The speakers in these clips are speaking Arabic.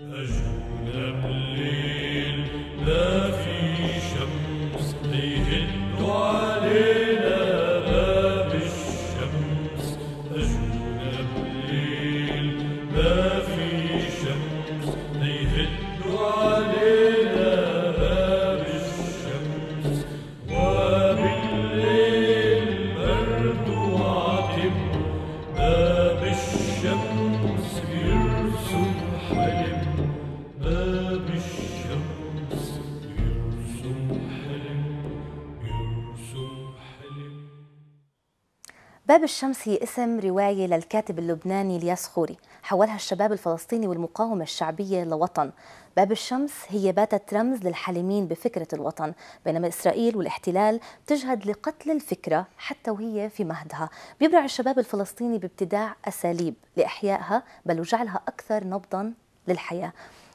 أجود الليل باب الشمس هي اسم رواية للكاتب اللبناني الياس خوري حولها الشباب الفلسطيني والمقاومة الشعبية لوطن باب الشمس هي باتت رمز للحالمين بفكرة الوطن بينما إسرائيل والاحتلال تجهد لقتل الفكرة حتى وهي في مهدها بيبرع الشباب الفلسطيني بابتداع أساليب لإحيائها بل وجعلها أكثر نبضا للحياة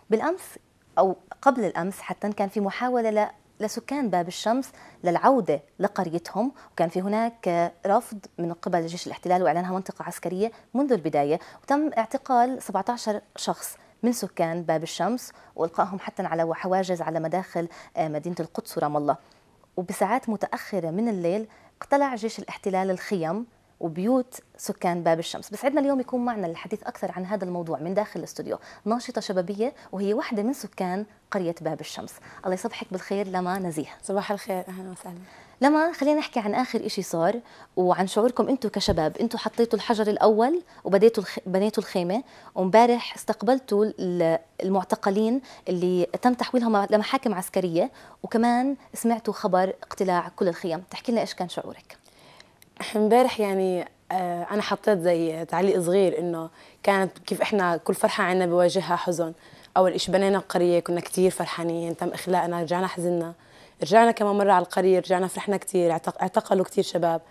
بالأمس أو قبل الأمس حتى كان في محاولة لسكان باب الشمس للعودة لقريتهم وكان في هناك رفض من قبل جيش الاحتلال وإعلانها منطقة عسكرية منذ البداية وتم اعتقال 17 شخص من سكان باب الشمس والقائهم حتى على حواجز على مداخل آه، مدينة القدس ورام الله وبساعات متأخرة من الليل اقتلع جيش الاحتلال الخيم وبيوت سكان باب الشمس بس عندنا اليوم يكون معنا للحديث أكثر عن هذا الموضوع من داخل الاستوديو ناشطة شبابية وهي واحدة من سكان قرية باب الشمس الله يصبحك بالخير لما نزيه صباح الخير أهلا وسهلا لما خلينا نحكي عن اخر شيء صار وعن شعوركم انتم كشباب انتم حطيتوا الحجر الاول وبديتوا الخ... بنيتوا الخيمه وامبارح استقبلتوا المعتقلين اللي تم تحويلهم لمحاكم عسكريه وكمان سمعتوا خبر اقتلاع كل الخيام تحكي لنا ايش كان شعورك امبارح يعني آه، انا حطيت زي تعليق صغير انه كانت كيف احنا كل فرحه عنا بواجهها حزن اول شيء بنينا القريه كنا كثير فرحانين تم اخلاءنا رجعنا حزننا رجعنا كمان مره على القريه رجعنا فرحنا كثير اعتقلوا كثير شباب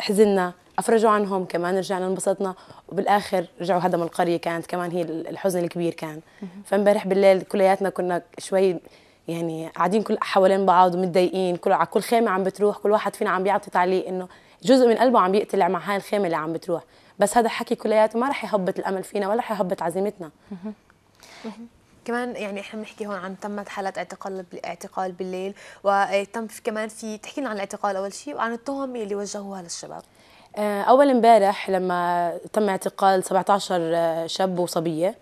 حزننا افرجوا عنهم كمان رجعنا انبسطنا وبالاخر رجعوا هدموا القريه كانت كمان هي الحزن الكبير كان فامبارح بالليل كلياتنا كنا شوي يعني قاعدين كل حوالين بعض ومتضايقين كل على كل خيمه عم بتروح كل واحد فينا عم بيعطي تعليق انه جزء من قلبه عم يقتلع مع هاي الخيمه اللي عم بتروح بس هذا الحكي كلياته ما رح يهبط الامل فينا ولا رح يهبط عزيمتنا كمان يعني احنا بنحكي هون عن تمت حالات اعتقال اعتقال بالليل وتم كمان في تحكي لنا عن الاعتقال اول شيء وعن التهم اللي وجهوها للشباب آه، اول امبارح لما تم اعتقال 17 آه، شاب وصبيه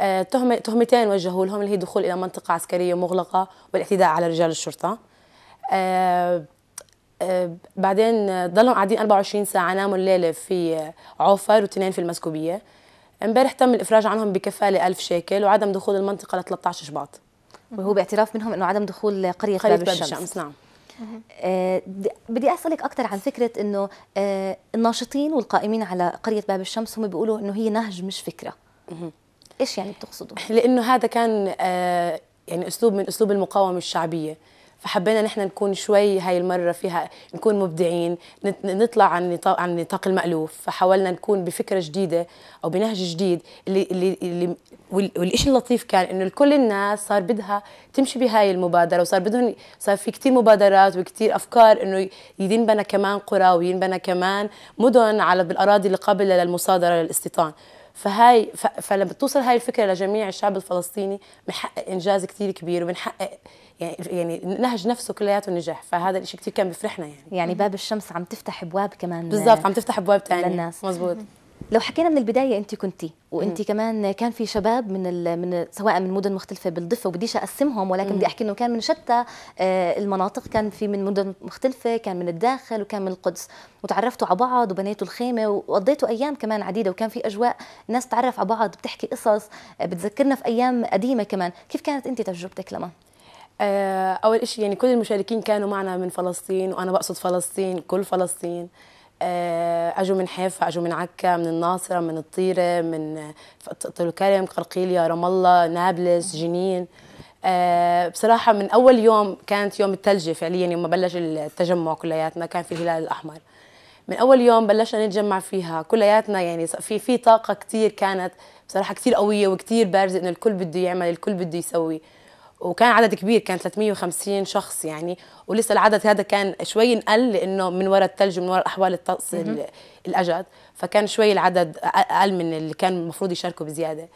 آه، تهمة تهمتين وجهوا لهم اللي هي دخول الى منطقه عسكريه مغلقه والاعتداء على رجال الشرطه آه، بعدين ضلهم قاعدين 24 ساعه ناموا الليله في عوفر واثنين في المسكوبيه امبارح تم الافراج عنهم بكفاله 1000 شيكل وعدم دخول المنطقه ل 13 شباط وهو باعتراف منهم انه عدم دخول قريه, قرية باب, باب الشمس. الشمس نعم آه بدي اسالك اكثر عن فكره انه آه الناشطين والقائمين على قريه باب الشمس هم بيقولوا انه هي نهج مش فكره ايش يعني بتقصدوا لانه هذا كان آه يعني اسلوب من اسلوب المقاومه الشعبيه فحبينا نحن نكون شوي هاي المره فيها نكون مبدعين نطلع عن نطاق عن نطاق المالوف فحاولنا نكون بفكره جديده او بنهج جديد اللي اللي, اللي والشيء اللطيف كان انه كل الناس صار بدها تمشي بهاي المبادره وصار بدهم صار في كثير مبادرات وكثير افكار انه ينبنى كمان قرى وينبنى كمان مدن على بالاراضي اللي قابله للمصادره للاستيطان فهاي فلما توصل هاي الفكره لجميع الشعب الفلسطيني بنحقق انجاز كثير كبير وبنحقق يعني يعني النهج نفسه كلياته نجح فهذا الشيء كثير كان بيفرحنا يعني يعني باب الشمس عم تفتح ابواب كمان بالضبط عم تفتح ابواب ثانيه للناس مزبوط لو حكينا من البدايه انت كنتي وانت كمان كان في شباب من من سواء من مدن مختلفه بالضفه وبديش اقسمهم ولكن بدي احكي انه كان من شتى آه، المناطق كان في من مدن مختلفه كان من الداخل وكان من القدس وتعرفتوا على بعض وبنيتوا الخيمه وقضيتوا ايام كمان عديده وكان في اجواء ناس تعرف على بعض بتحكي قصص آه، بتذكرنا في ايام قديمه كمان كيف كانت انت تجربتك لما آه، اول شيء يعني كل المشاركين كانوا معنا من فلسطين وانا بقصد فلسطين كل فلسطين آه، اجوا من حيفا اجوا من عكا من الناصره من الطيره من الكرم آه، قرقيليا رام الله نابلس جنين أه بصراحة من أول يوم كانت يوم الثلجة فعليا يوم ما بلش التجمع كلياتنا كان في الهلال الأحمر من أول يوم بلشنا نتجمع فيها كلياتنا يعني في في طاقة كثير كانت بصراحة كثير قوية وكثير بارزة إنه الكل بده يعمل الكل بده يسوي وكان عدد كبير كان 350 شخص يعني ولسه العدد هذا كان شوي انقل لانه من وراء الثلج ومن وراء احوال الطقس الاجد فكان شوي العدد اقل من اللي كان المفروض يشاركوا بزياده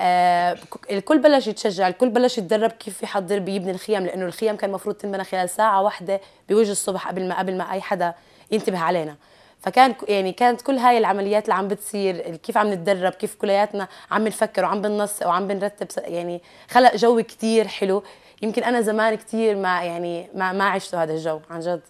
آه الكل بلش يتشجع الكل بلش يتدرب كيف يحضر بيبني الخيام لانه الخيام كان المفروض تنبنى خلال ساعه واحده بوجه الصبح قبل ما قبل ما اي حدا ينتبه علينا فكان يعني كانت كل هاي العمليات اللي عم بتصير كيف عم نتدرب كيف كلياتنا عم نفكر وعم بننص وعم بنرتب يعني خلق جو كتير حلو يمكن انا زمان كتير ما يعني ما ما عشت هذا الجو عن جد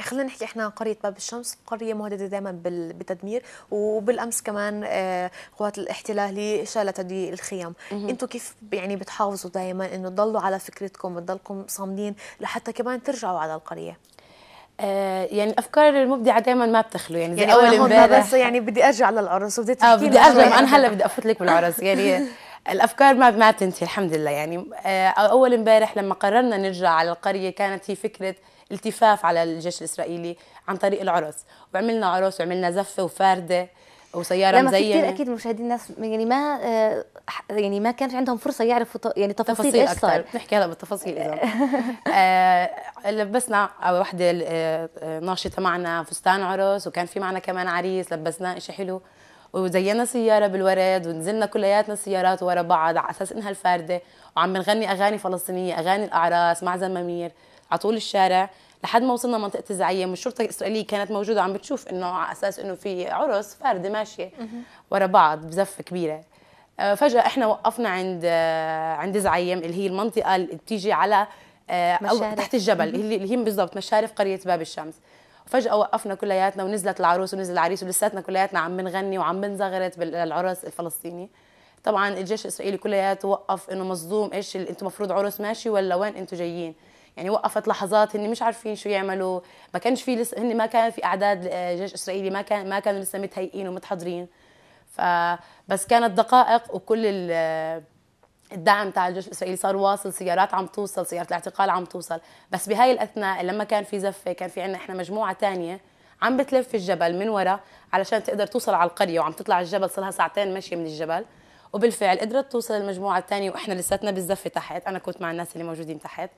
خلينا نحكي احنا قريه باب الشمس قريه مهدده دائما بالتدمير وبالامس كمان آه، قوات الاحتلال شالت هذه الخيام انتم كيف يعني بتحافظوا دائما انه تضلوا على فكرتكم تضلكم صامدين لحتى كمان ترجعوا على القريه آه، يعني الافكار المبدعه دائما ما بتخلو يعني زي يعني اول امبارح بس يعني بدي ارجع للعرس وبدي آه، تحكي اه بدي ارجع انا هلا بدي افوت لك بالعرس يعني الافكار ما ما تنتهي الحمد لله يعني آه اول امبارح لما قررنا نرجع على القريه كانت هي فكره التفاف على الجيش الاسرائيلي عن طريق العرس وعملنا عرس وعملنا زفه وفارده او سياره لا مزينه كتير اكيد مشاهدين الناس يعني ما آه، يعني ما كانش عندهم فرصه يعرفوا يعني تفاصيل, تفاصيل ايش صار نحكي هلا بالتفاصيل اذا آه لبسنا وحده آه، ناشطه معنا فستان عرس وكان في معنا كمان عريس لبسناه شيء حلو وزينا سياره بالورد ونزلنا كلياتنا السيارات ورا بعض على اساس انها الفارده وعم نغني اغاني فلسطينيه اغاني الاعراس مع زمامير على طول الشارع لحد ما وصلنا منطقه الزعيم والشرطه الاسرائيليه كانت موجوده عم بتشوف انه على اساس انه في عرس فارده ماشيه ورا بعض بزفه كبيره آه، فجاه احنا وقفنا عند آه، عند زعيم اللي هي المنطقه اللي بتيجي على آه، أو تحت الجبل اللي هي بالضبط مشارف قريه باب الشمس فجأة وقفنا كلياتنا ونزلت العروس ونزل العريس ولساتنا كلياتنا عم بنغني وعم بنزغرت بالعرس الفلسطيني طبعا الجيش الاسرائيلي كلياته وقف انه مصدوم ايش انتم مفروض عرس ماشي ولا وين انتم جايين يعني وقفت لحظات هن مش عارفين شو يعملوا ما كانش في لسه هن ما كان في اعداد آه، جيش اسرائيلي ما كان ما كانوا لسه متهيئين ومتحضرين ف بس كانت دقائق وكل الدعم تاع الجيش الاسرائيلي صار واصل سيارات عم توصل سياره الاعتقال عم توصل بس بهاي الاثناء لما كان في زفه كان في عندنا احنا مجموعه تانية عم بتلف في الجبل من ورا علشان تقدر توصل على القريه وعم تطلع الجبل صار لها ساعتين مشي من الجبل وبالفعل قدرت توصل المجموعه الثانيه واحنا لساتنا بالزفه تحت انا كنت مع الناس اللي موجودين تحت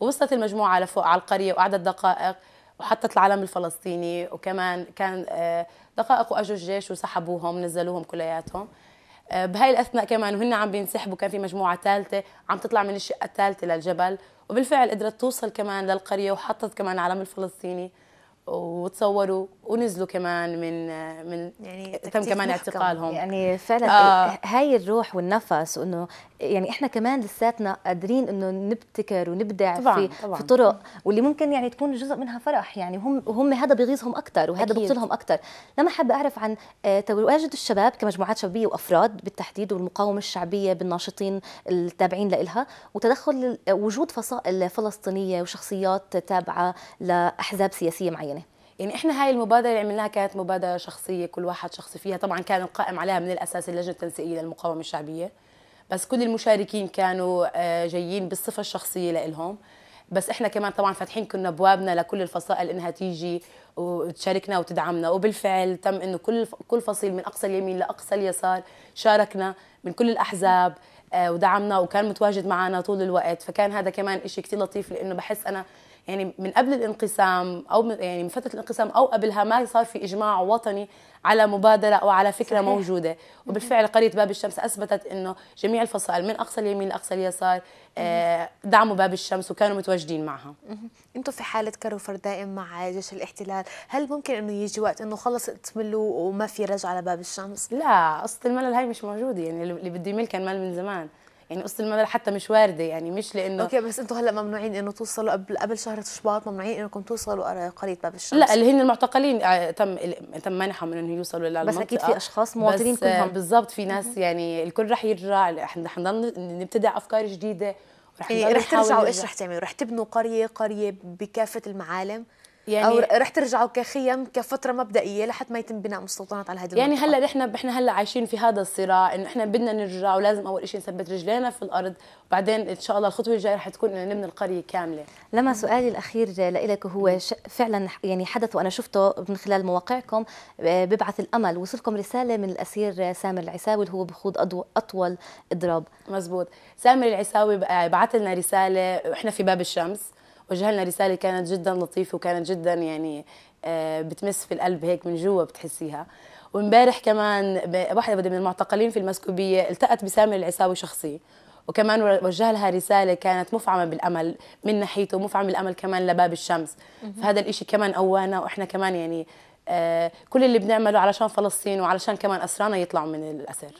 ووصلت المجموعة لفوق على القرية وقعدت دقائق وحطت العلم الفلسطيني وكمان كان آه، دقائق واجوا الجيش وسحبوهم نزلوهم كلياتهم آه، بهاي الاثناء كمان وهن عم بينسحبوا كان في مجموعه ثالثه عم تطلع من الشقه الثالثه للجبل وبالفعل قدرت توصل كمان للقريه وحطت كمان العلم الفلسطيني وتصوروا ونزلوا كمان من من يعني تم كمان محكم. اعتقالهم يعني فعلا آه هاي الروح والنفس وانه يعني احنا كمان لساتنا قادرين انه نبتكر ونبدع طبعاً في طبعاً. في طرق واللي ممكن يعني تكون جزء منها فرح يعني هم هم هذا بيغيظهم اكثر وهذا بيقتلهم اكثر لما حابه اعرف عن آه، تواجد الشباب كمجموعات شبابيه وافراد بالتحديد والمقاومه الشعبيه بالناشطين التابعين لها وتدخل وجود فصائل فلسطينيه وشخصيات تابعه لاحزاب سياسيه معينه يعني احنا هاي المبادره اللي عملناها كانت مبادره شخصيه كل واحد شخصي فيها طبعا كان القائم عليها من الاساس اللجنه التنسيقيه للمقاومه الشعبيه بس كل المشاركين كانوا آه، جايين بالصفه الشخصيه لإلهم بس احنا كمان طبعا فاتحين كنا ابوابنا لكل الفصائل انها تيجي وتشاركنا وتدعمنا وبالفعل تم انه كل كل فصيل من اقصى اليمين لاقصى اليسار شاركنا من كل الاحزاب آه، ودعمنا وكان متواجد معنا طول الوقت فكان هذا كمان شيء كثير لطيف لانه بحس انا يعني من قبل الانقسام او يعني من فتره الانقسام او قبلها ما صار في اجماع وطني على مبادره او على فكره صحيح. موجوده وبالفعل قريه باب الشمس اثبتت انه جميع الفصائل من اقصى اليمين لاقصى اليسار آه، دعموا باب الشمس وكانوا متواجدين معها انتم في حاله كروفر دائم مع جيش الاحتلال هل ممكن انه يجي وقت انه خلص تملوا وما في رجعه على باب الشمس لا قصه الملل هاي مش موجوده يعني اللي بده يمل كان مال من زمان يعني قصه الملل حتى مش وارده يعني مش لانه اوكي بس انتم هلا ممنوعين انه توصلوا قبل قبل شهر شباط ممنوعين انكم توصلوا قريه باب الشمس لا اللي هن المعتقلين آه، تم تم منحهم انه يوصلوا للمنطقه بس اكيد في اشخاص مواطنين كلهم بالضبط في ناس يعني الكل رح يرجع رح نضل نبتدع افكار جديده رح, يعني رح ترجعوا ايش رح تعملوا؟ رح تبنوا قريه قريه بكافه المعالم يعني او رح ترجعوا كخيم كفتره مبدئيه لحد ما يتم بناء مستوطنات على هذه يعني هلا نحن احنا هلا عايشين في هذا الصراع انه احنا بدنا نرجع ولازم اول شيء نثبت رجلينا في الارض وبعدين ان شاء الله الخطوه الجايه رح تكون انه نبني القريه كامله لما سؤالي الاخير لك هو فعلا يعني حدث وانا شفته من خلال مواقعكم آه، ببعث الامل وصلكم رساله من الاسير سامر العساوي اللي هو بخوض اطول اضراب مزبوط سامر العساوي آه، بعث لنا رساله احنا في باب الشمس وجه لنا رساله كانت جدا لطيفه وكانت جدا يعني آه، بتمس في القلب هيك من جوا بتحسيها وامبارح كمان واحده من المعتقلين في المسكوبيه التقت بسامر العساوي شخصي وكمان وجه لها رساله كانت مفعمه بالامل من ناحيته ومفعمة بالامل كمان لباب الشمس فهذا الإشي كمان قوانا واحنا كمان يعني آه، كل اللي بنعمله علشان فلسطين وعلشان كمان أسرانا يطلعوا من الأسر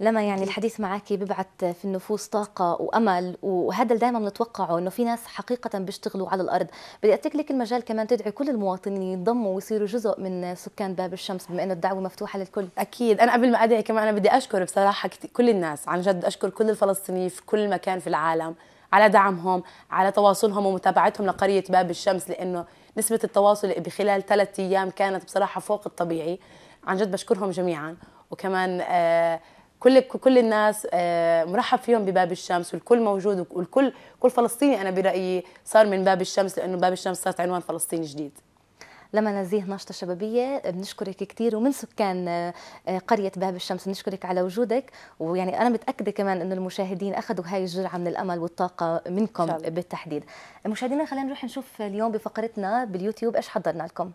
لما يعني الحديث معك ببعث في النفوس طاقة وأمل وهذا اللي دائما بنتوقعه إنه في ناس حقيقة بيشتغلوا على الأرض بدي أتكلك لك المجال كمان تدعي كل المواطنين ينضموا ويصيروا جزء من سكان باب الشمس بما إنه الدعوة مفتوحة للكل أكيد أنا قبل ما أدعي كمان أنا بدي أشكر بصراحة كل الناس عن جد أشكر كل الفلسطينيين في كل مكان في العالم على دعمهم على تواصلهم ومتابعتهم لقرية باب الشمس لأنه نسبة التواصل بخلال ثلاثة أيام كانت بصراحة فوق الطبيعي عن جد بشكرهم جميعا وكمان آه، كل كل الناس آه، مرحب فيهم بباب الشمس والكل موجود والكل كل فلسطيني انا برايي صار من باب الشمس لانه باب الشمس صارت عنوان فلسطين جديد لما نزيه ناشطه شبابيه بنشكرك كثير ومن سكان آه، قريه باب الشمس بنشكرك على وجودك ويعني انا متاكده كمان انه المشاهدين اخذوا هاي الجرعه من الامل والطاقه منكم بالتحديد مشاهدينا خلينا نروح نشوف اليوم بفقرتنا باليوتيوب ايش حضرنا لكم